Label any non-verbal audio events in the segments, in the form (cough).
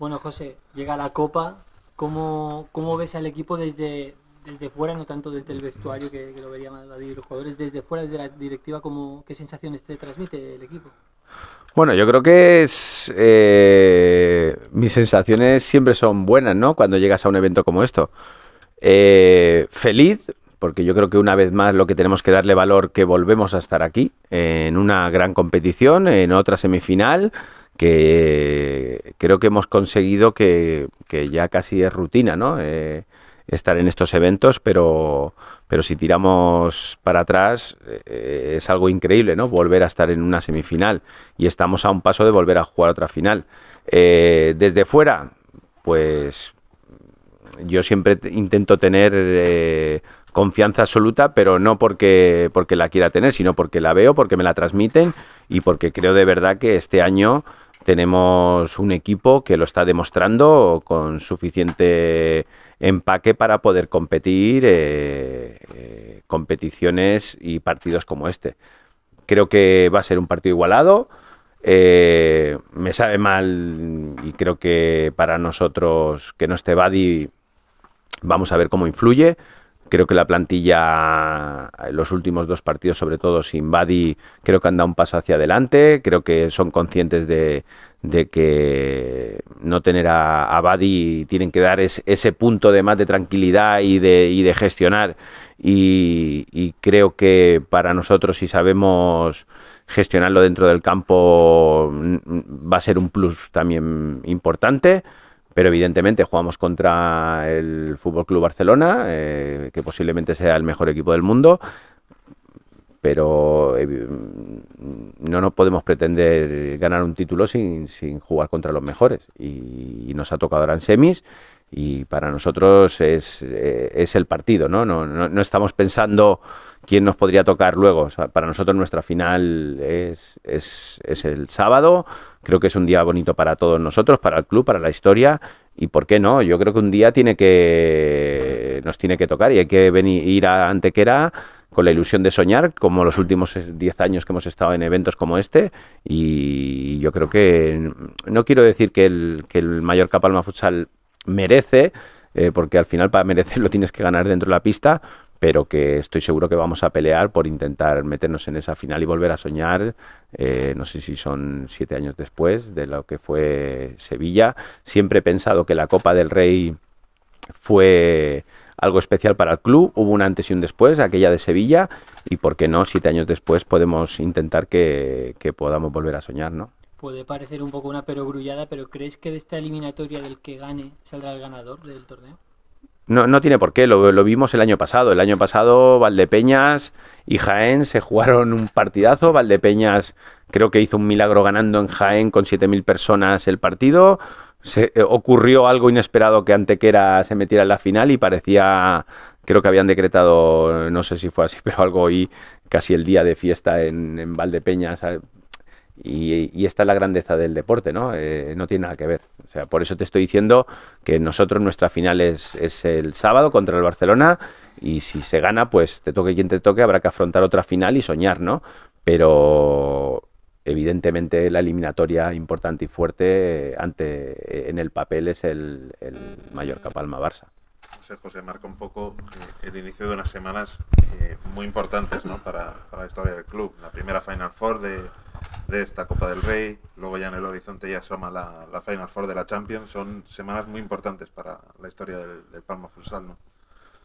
Bueno, José, llega la Copa. ¿Cómo, ves al equipo desde, desde fuera, no tanto desde el vestuario que, lo vería más los jugadores, desde fuera, desde la directiva, ¿cómo, ¿qué sensaciones te transmite el equipo? Bueno, yo creo que es, eh, mis sensaciones siempre son buenas, ¿no? Cuando llegas a un evento como esto. Eh, feliz, porque yo creo que una vez más lo que tenemos que darle valor que volvemos a estar aquí, en una gran competición, en otra semifinal que creo que hemos conseguido que, ya casi es rutina, ¿no? Eh, estar en estos eventos, pero, pero si tiramos para atrás eh, es algo increíble, ¿no? Volver a estar en una semifinal y estamos a un paso de volver a jugar otra final. Eh, desde fuera, pues yo siempre intento tener confianza absoluta, pero no porque, porque la quiera tener, sino porque la veo, porque me la transmiten y porque creo de verdad que este año tenemos un equipo que lo está demostrando con suficiente empaque para poder competir eh, eh, competiciones y partidos como este. Creo que va a ser un partido igualado. Eh, me sabe mal y creo que para nosotros que no esté Badi vamos a ver cómo influye. Creo que la plantilla, eh, los últimos dos partidos, sobre todo sin Badi, creo que han dado un paso hacia adelante. Creo que son conscientes de, que no tener a, Badi tienen que dar ese punto de más de tranquilidad y de, gestionar. y, creo que para nosotros, si sabemos gestionarlo dentro del campo, mm, va a ser un plus también importante pero evidentemente jugamos contra el Fútbol Club Barcelona, eh, que posiblemente sea el mejor equipo del mundo, pero eh, no nos podemos pretender ganar un título sin, jugar contra los mejores. Y, nos ha tocado ahora en semis y para nosotros es, eh, el partido, ¿no? No, ¿no? estamos pensando quién nos podría tocar luego. para nosotros nuestra final es, es, es, el sábado, creo que es un día bonito para todos nosotros, para el club, para la historia, y por qué no, yo creo que un día tiene que, nos tiene que tocar y hay que venir, ir a Antequera con la ilusión de soñar, como los últimos 10 años que hemos estado en eventos como este. Y yo creo que, no quiero decir que el, mayor el Mallorca Palma Futsal merece, eh, porque al final para merecer lo tienes que ganar dentro de la pista, pero que estoy seguro que vamos a pelear por intentar meternos en esa final y volver a soñar, eh, no sé si son siete años después de lo que fue Sevilla. Siempre he pensado que la Copa del Rey fue algo especial para el club, hubo un antes y un después, aquella de Sevilla, y por qué no, siete años después podemos intentar que, que podamos volver a soñar, ¿no? puede parecer un poco una perogrullada, pero ¿crees que de esta eliminatoria del que gane saldrá el ganador del torneo? No, no tiene por qué, lo, vimos el año pasado. El año pasado Valdepeñas y Jaén se jugaron un partidazo. Valdepeñas creo que hizo un milagro ganando en Jaén con 7.000 personas el partido. Se, eh, ocurrió algo inesperado que Antequera se metiera en la final y parecía, creo que habían decretado, no sé si fue así, (laughs) pero algo y casi el día de fiesta en, en Valdepeñas y, esta es la grandeza del deporte, ¿no? Eh, no tiene nada que ver. O sea, por eso te estoy diciendo que nosotros nuestra final es, el sábado contra el Barcelona y si se gana, pues te toque quien te toque, habrá que afrontar otra final y soñar, ¿no? Pero evidentemente la eliminatoria importante y fuerte eh, ante en el papel es el, el Mallorca Palma Barça. José, marca un poco eh, el inicio de unas semanas eh, muy importantes para, la historia del club. La primera Final Four de, esta Copa del Rey, luego ya en el horizonte ya asoma la, Final Four de la Champions. Son semanas muy importantes para la historia del, Palma Futsal.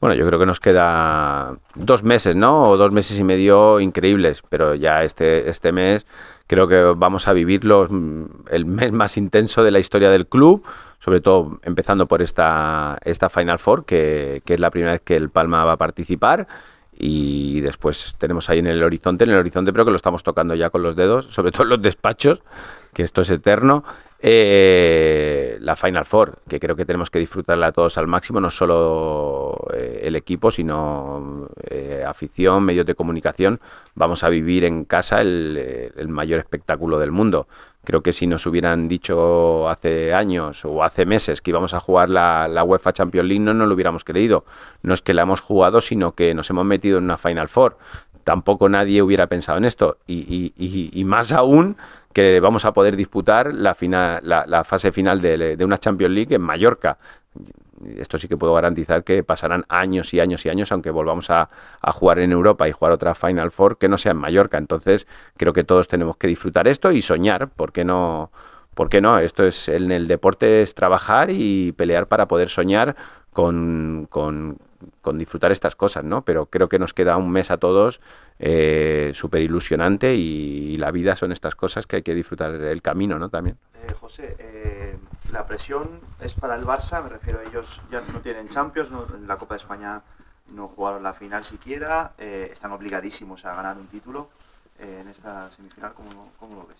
Bueno, yo creo que nos queda dos meses, ¿no? O dos meses y medio increíbles, pero ya este, este mes creo que vamos a vivir mm, el mes más intenso de la historia del club, sobre todo empezando por esta, esta Final Four, que, que es la primera vez que el Palma va a participar y después tenemos ahí en el horizonte, en el horizonte, pero que lo estamos tocando ya con los dedos, (laughs) sobre todo los despachos, que esto es eterno. Eh, la Final Four, que creo que tenemos que disfrutarla todos al máximo, no solo eh, el equipo, sino eh, afición, medios de comunicación. Vamos a vivir en casa el mayor espectáculo del mundo. Creo que si nos hubieran dicho hace años o hace meses que íbamos a jugar la, UEFA Champions League, no nos lo hubiéramos creído. No es que la hemos jugado, sino que nos hemos metido en una Final Four. Tampoco nadie hubiera pensado en esto. Y, más aún que vamos a poder disputar la, final, fase final de, de, una Champions League en Mallorca esto sí que puedo garantizar que pasarán años y años y años, aunque volvamos a, jugar en Europa y jugar otra Final Four, que no sea en Mallorca. Entonces, creo que todos tenemos que disfrutar esto y soñar, porque no? ¿Por qué no? Esto es, en el deporte es trabajar y pelear para poder soñar con, con, disfrutar estas cosas, ¿no? Pero creo que nos queda un mes a todos eh, súper ilusionante y, la vida son estas cosas que hay que disfrutar el camino, ¿no? También. Eh, José, eh, la presión es para el Barça, me refiero, a ellos ya no tienen Champions, en la Copa de España no jugaron la final siquiera, eh, están obligadísimos a ganar un título eh, en esta semifinal, ¿cómo, lo ves?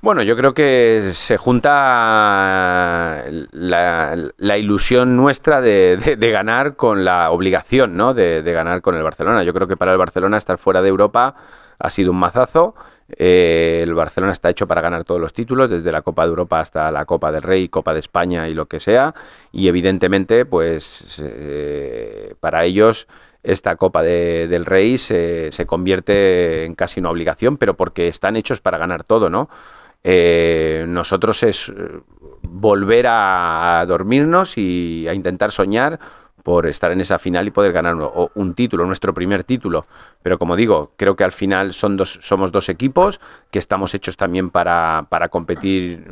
Bueno, yo creo que se junta la, ilusión nuestra de, ganar con la obligación ¿no? de, de ganar con el Barcelona. Yo creo que para el Barcelona estar fuera de Europa ha sido un mazazo eh, el Barcelona está hecho para ganar todos los títulos, desde la Copa de Europa hasta la Copa del Rey, Copa de España y lo que sea. Y evidentemente, pues eh, para ellos esta Copa del Rey se, convierte en casi una obligación, pero porque están hechos para ganar todo, ¿no? Eh, nosotros es volver a dormirnos y a intentar soñar por estar en esa final y poder ganar un, título, nuestro primer título. Pero como digo, creo que al final son dos, somos dos equipos que estamos hechos también para, competir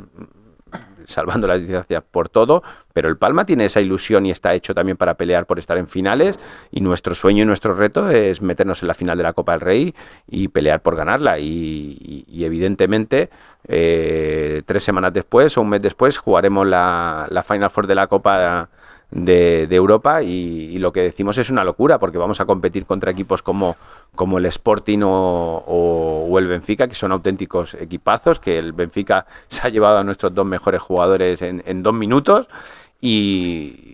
salvando las distancias por todo, pero el Palma tiene esa ilusión y está hecho también para pelear por estar en finales y nuestro sueño y nuestro reto es meternos en la final de la Copa del Rey y pelear por ganarla y, evidentemente eh, tres semanas después o un mes después jugaremos la, la Final Four de la Copa de, Europa y, lo que decimos es una locura porque vamos a competir contra equipos como, como el Sporting o, el Benfica, que son auténticos equipazos, que el Benfica (laughs) se ha llevado a nuestros dos mejores jugadores en dos minutos y,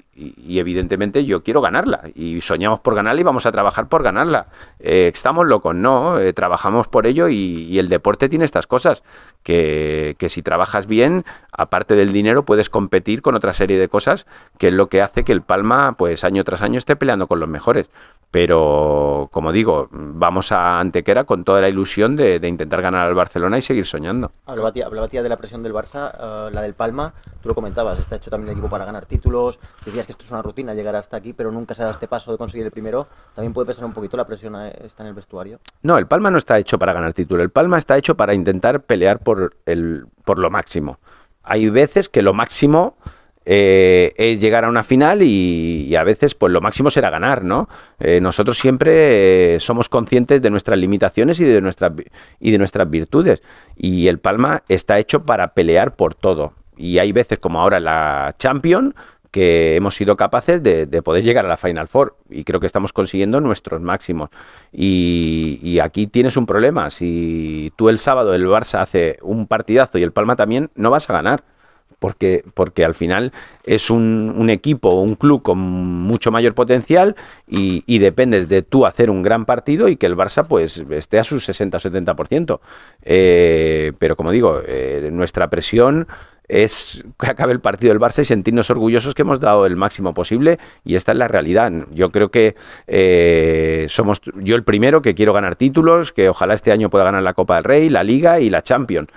evidentemente yo quiero ganarla y soñamos por ganarla y vamos a trabajar por ganarla. Eh, estamos locos, no, eh, trabajamos por ello y, el deporte tiene estas cosas, que, que, si trabajas bien, aparte del dinero, puedes competir con otra serie de cosas, que es lo que hace que el Palma, pues año tras año, esté peleando con los mejores. Pero, como digo, vamos a Antequera con toda la ilusión de, intentar ganar al Barcelona y seguir soñando. Hablaba, ah, tía, de la presión del Barça, eh, la del Palma, tú lo comentabas, está hecho también el equipo para ganar títulos, decías que esto es una rutina llegar hasta aquí, pero nunca se ha dado este paso de conseguir el primero. ¿También puede pesar un poquito la presión eh, está en el vestuario? No, el Palma no está hecho para ganar título, el Palma está hecho para intentar pelear por, el, por lo máximo. Hay veces que lo máximo eh, es llegar a una final y, a veces pues lo máximo será ganar, ¿no? Eh, nosotros siempre eh, somos conscientes de nuestras limitaciones y de nuestras, y de nuestras virtudes. Y el Palma está hecho para pelear por todo. Y hay veces como ahora la Champions que hemos sido capaces de, poder llegar a la Final Four y creo que estamos consiguiendo nuestros máximos. Y, y, aquí tienes un problema. Si tú el sábado el Barça hace un partidazo y el Palma también, no vas a ganar porque, al final es un, equipo un club con mucho mayor potencial y, dependes de tú hacer un gran partido y que el Barça pues esté a su 60 70%. Eh, pero como digo, eh, nuestra presión es que acabe el partido del Barça y sentirnos orgullosos que hemos dado el máximo posible y esta es la realidad. Yo creo que eh, somos yo el primero que quiero ganar títulos, que ojalá este año pueda ganar la Copa del Rey, la Liga y la Champions.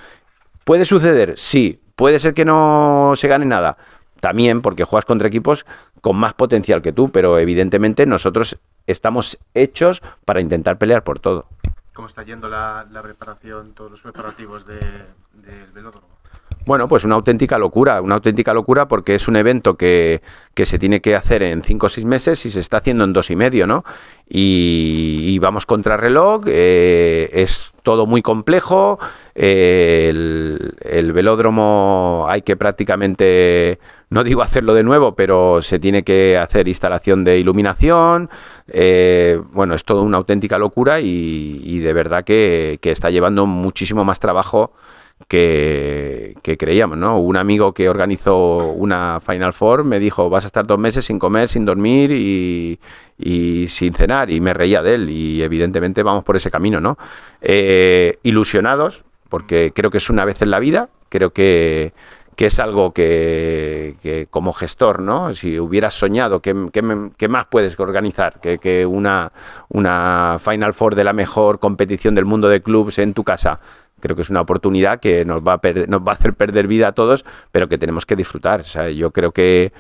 ¿Puede suceder? Sí, Puede ser que no se gane nada. También porque juegas contra equipos con más potencial que tú, pero evidentemente nosotros estamos hechos para intentar pelear por todo. ¿Cómo está yendo la, preparación, todos los preparativos del velódromo? Bueno, pues una auténtica locura, una auténtica locura porque es un evento que, se tiene que hacer en cinco o seis meses y se está haciendo en dos y medio, ¿no? Y, vamos contra reloj, eh, es todo muy complejo, eh, el, velódromo hay que prácticamente no digo hacerlo de nuevo, pero se tiene que hacer instalación de iluminación. Eh, bueno, es todo una auténtica locura y, y de verdad que, que, está llevando muchísimo más trabajo que, creíamos, ¿no? Un amigo que organizó una Final Four me dijo, vas a estar dos meses sin comer, sin dormir y, sin cenar, y me reía de él, y evidentemente vamos por ese camino, ¿no? Eh, ilusionados, porque creo que es una vez en la vida, creo que es algo que, como gestor, ¿no? Si hubieras soñado, ¿qué, más puedes organizar? Que, una, una Final Four de la mejor competición del mundo de clubes en tu casa. Creo que es una oportunidad que nos va a, nos va a hacer perder vida a todos, pero que tenemos que disfrutar. yo creo que,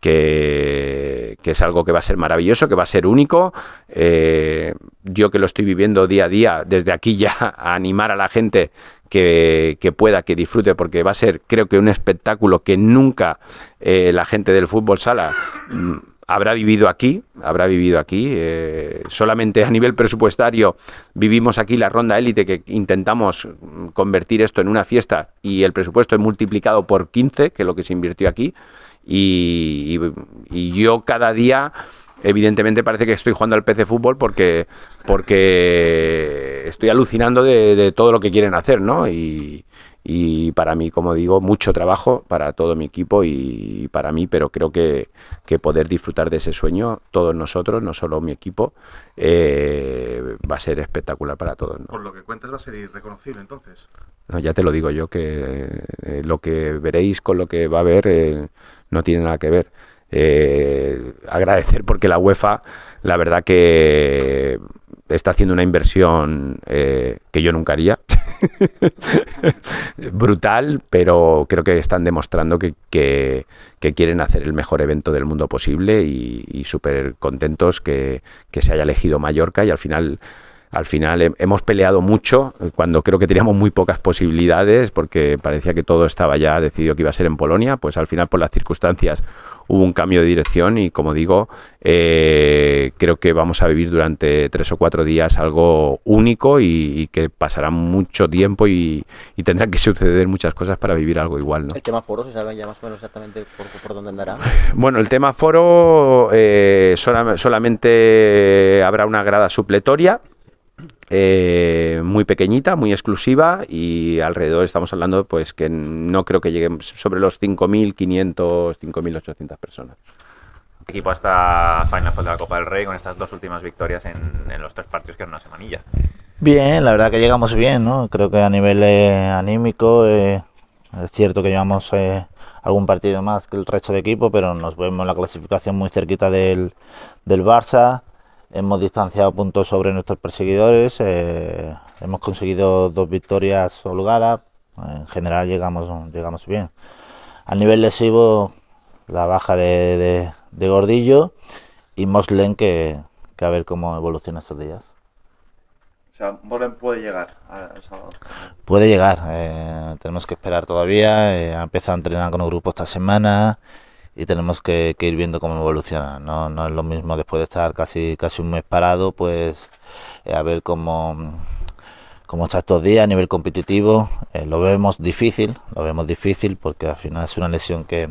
que, es algo que va a ser maravilloso, que va a ser único. Eh, yo que lo estoy viviendo día a día, desde aquí ya, a animar a la gente que, pueda, que disfrute, porque va a ser, creo que, un espectáculo que nunca eh, la gente del fútbol sala mm, habrá vivido aquí, habrá vivido aquí. Eh, solamente a nivel presupuestario vivimos aquí la ronda élite que intentamos convertir esto en una fiesta y el presupuesto es multiplicado por 15, que es lo que se invirtió aquí. y, yo cada día evidentemente parece que estoy jugando al PC fútbol porque, porque estoy alucinando de, de todo lo que quieren hacer, ¿no? Y, y para mí, como digo, mucho trabajo para todo mi equipo y para mí, pero creo que, poder disfrutar de ese sueño, todos nosotros, no solo mi equipo, eh, va a ser espectacular para todos. ¿no? Por lo que cuentas va a ser irreconocible entonces. No, ya te lo digo yo, que eh, lo que veréis con lo que va a haber eh, no tiene nada que ver. agradecer porque la UEFA, la verdad que está haciendo una inversión eh, que yo nunca haría, (laughs) brutal, pero creo que están demostrando que, quieren hacer el mejor evento del mundo posible y, súper contentos que se haya elegido Mallorca y al final al final hemos peleado mucho eh, cuando creo que teníamos muy pocas posibilidades porque parecía que todo estaba ya decidido que iba a ser en Polonia, pues al final por las circunstancias hubo un cambio de dirección y como digo, eh, creo que vamos a vivir durante tres o cuatro días algo único y, que pasará mucho tiempo y, tendrá tendrán que suceder muchas cosas para vivir algo igual. ¿no? ¿El tema foro se sabe ya más o menos exactamente por, dónde andará? Bueno, el tema foro eh, solamente habrá una grada supletoria eh, muy pequeñita, muy exclusiva y alrededor estamos hablando pues que no creo que lleguemos sobre los 5.500, 5.800 personas. Equipo hasta Final de la Copa del Rey con estas dos últimas victorias en, los tres partidos que eran una semanilla. Bien, la verdad que llegamos bien, ¿no? Creo que a nivel eh, anímico eh, es cierto que llevamos algún partido más que el resto de equipo, pero nos vemos en la clasificación muy cerquita del, del Barça Hemos distanciado puntos sobre nuestros perseguidores, eh, hemos conseguido dos victorias holgadas, en general llegamos, llegamos bien. A nivel lesivo, la baja de, Gordillo y Moslen, que, a ver cómo evoluciona estos días. O sea, Moslen puede llegar a Puede llegar, eh, tenemos que esperar todavía, eh, ha empezado a entrenar con el grupo esta semana y tenemos que, ir viendo cómo evoluciona. No, es lo mismo después de estar casi, casi un mes parado, pues eh, a ver cómo, cómo está estos días a nivel competitivo. Eh, lo vemos difícil, lo vemos difícil porque al final es una lesión que,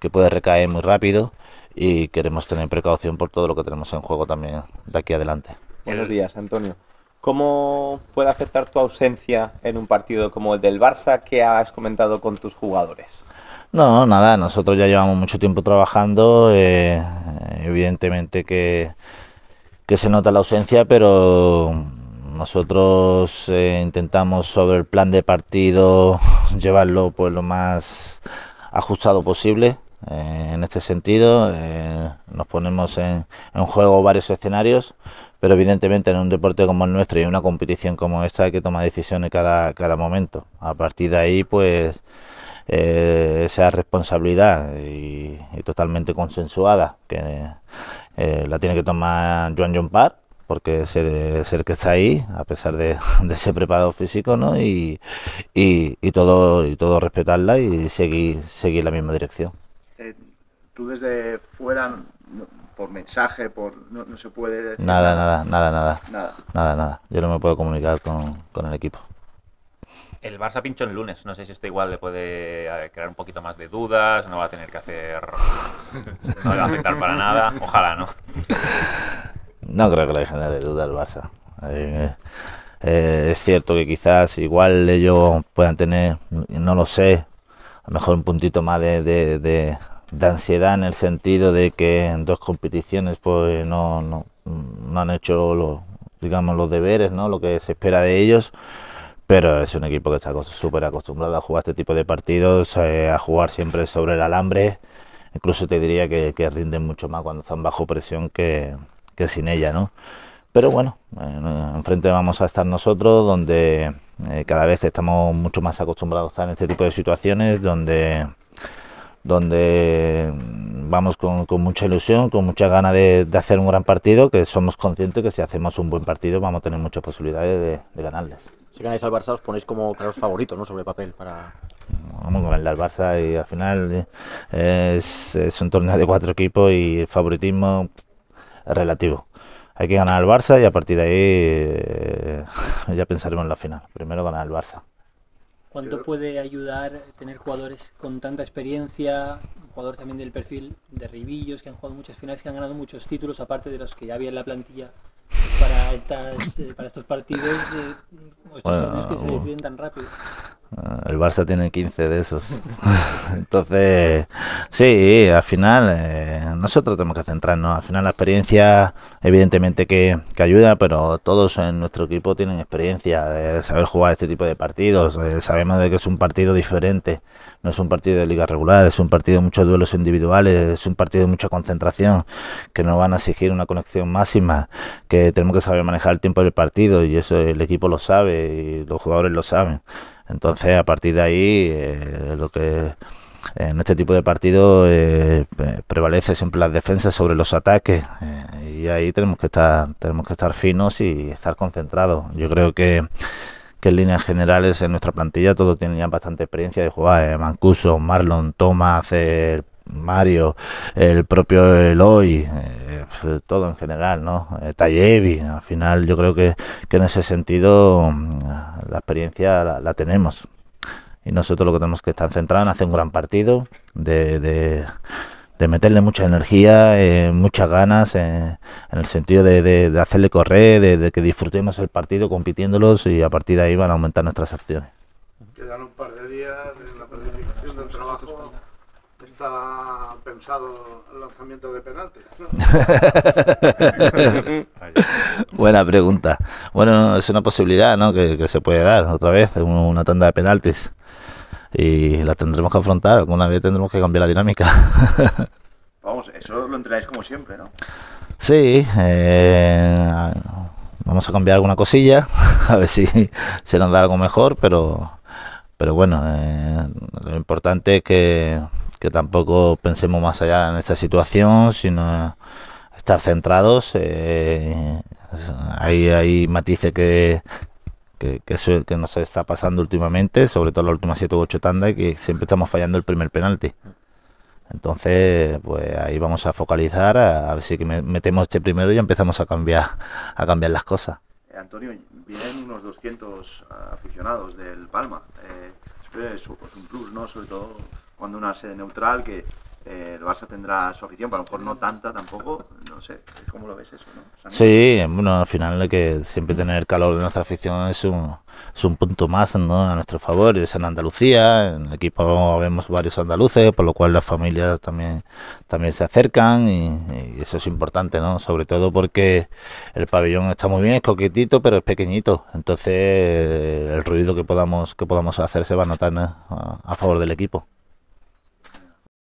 que puede recaer muy rápido y queremos tener precaución por todo lo que tenemos en juego también de aquí adelante. Buenos días, Antonio. ¿Cómo puede afectar tu ausencia en un partido como el del Barça que has comentado con tus jugadores? No, nada, nosotros ya llevamos mucho tiempo trabajando, eh, evidentemente que, se nota la ausencia, pero nosotros eh, intentamos sobre el plan de partido (laughs) llevarlo pues lo más ajustado posible. Eh, en este sentido, nos ponemos en, en juego varios escenarios, pero evidentemente en un deporte como el nuestro y una competición como esta hay que tomar decisiones cada momento. A partir de ahí, pues eh, esa responsabilidad y, totalmente consensuada que eh, la tiene que tomar Joan John Park porque es el, que está ahí, a pesar de, (laughs) de ese preparado físico, ¿no? Y, todo, y todo respetarla y seguir, seguir la misma dirección. Eh, tú desde fuera, por mensaje, por no, se puede... nada, nada, nada, nada, nada. Nada, Yo no me puedo comunicar con el equipo. El Barça pinchó el lunes. No sé si esto igual le puede eh, crear un poquito más de dudas. No va a tener que hacer. No le va a afectar para nada. Ojalá, ¿no? No creo que le genere dudas al Barça. Eh, eh, es cierto que quizás igual ellos puedan tener, no lo sé, a lo mejor un puntito más de, ansiedad en el sentido de que en dos competiciones pues no, no, han hecho lo, digamos los deberes, ¿no? lo que se espera de ellos pero es un equipo que está súper acostumbrado a jugar este tipo de partidos, eh, a jugar siempre sobre el alambre. Incluso te diría que, rinden mucho más cuando están bajo presión que, sin ella, ¿no? Pero bueno, enfrente vamos a estar nosotros, donde eh, cada vez estamos mucho más acostumbrados a estar en este tipo de situaciones, donde, donde mm, vamos con, mucha ilusión, con mucha ganas de, hacer un gran partido, que somos conscientes que si hacemos un buen partido vamos a tener muchas posibilidades de ganarles. Si ganáis al Barça, os ponéis como claros favoritos, ¿no? Sobre papel para... Vamos con el Barça y al final eh, es, un torneo de cuatro equipos y el favoritismo relativo hay que ganar al Barça y a partir de ahí eh, ya pensaremos en la final. Primero ganar al Barça. ¿Cuánto puede ayudar tener jugadores con tanta experiencia, jugadores también del perfil de Ribillos, que han jugado muchas finales, que han ganado muchos títulos, aparte de los que ya había en la plantilla? Eh, para, estos partidos, eh, estos bueno, que se deciden tan rápido. Ah, el Barça tiene 15 de esos. (laughs) Entonces, sí, al final eh, nosotros tenemos que centrarnos. Al final la experiencia, evidentemente que, ayuda, pero todos en nuestro equipo tienen experiencia de saber jugar este tipo de partidos. Eh, sabemos de que es un partido diferente. No es un partido de liga regular, es un partido de muchos duelos individuales, es un partido de mucha concentración, que nos van a exigir una conexión máxima, que tenemos que saber manejar el tiempo del partido y eso el equipo lo sabe y los jugadores lo saben. Entonces, a partir de ahí, eh, lo que en este tipo de partidos eh, eh prevalece siempre las defensas sobre los ataques eh, y ahí tenemos que estar tenemos que estar finos y estar concentrados yo creo que, en líneas generales en nuestra plantilla todos tienen ya bastante experiencia de jugar Mancuso Marlon Thomas Mario el propio Eloy pues, todo en general, ¿no? Eh, al final yo creo que, que, en ese sentido mm, la experiencia la, tenemos. Y nosotros lo que tenemos que estar centrados en hacer un gran partido, de, de, meterle mucha energía, eh, muchas ganas, eh, en el sentido de, hacerle correr, de, que disfrutemos el partido compitiéndolos y a partir de ahí van a aumentar nuestras acciones. pensado el lanzamiento de penaltis? (laughs) Buena pregunta. Bueno, es una posibilidad que, se puede dar otra vez, una tanda de penaltis. Y la tendremos que afrontar, alguna vez tendremos que cambiar la dinámica. (laughs) Vamos, eso lo entrenáis como siempre, ¿no? Sí, eh, vamos a cambiar alguna cosilla, (laughs) a ver si se nos da algo mejor, pero, pero bueno, eh, lo importante es que que tampoco pensemos más allá en esta situación, sino estar centrados. Eh, hay, hay matices que, que, que, que nos está pasando últimamente, sobre todo la última 7 u 8 tandas, que siempre estamos fallando el primer penalti. Entonces, pues ahí vamos a focalizar, a, ver si metemos este primero y empezamos a cambiar, a cambiar las cosas. Eh, Antonio, vienen unos 200 ah, aficionados del Palma. Eh, es un plus, ¿no? Sobre todo cuando una sede neutral que eh, el Barça tendrá su afición, pero a lo mejor no tanta tampoco, no sé, ¿cómo lo ves eso? sí, bueno, al final que siempre tener calor de nuestra afición es un, es un punto más a nuestro favor, y es en Andalucía, en el equipo vemos varios andaluces, por lo cual las familias también, también se acercan y, eso es importante, ¿no? sobre todo porque el pabellón está muy bien, es coquetito, pero es pequeñito, entonces el ruido que podamos, que podamos hacer se va a notar a favor del equipo.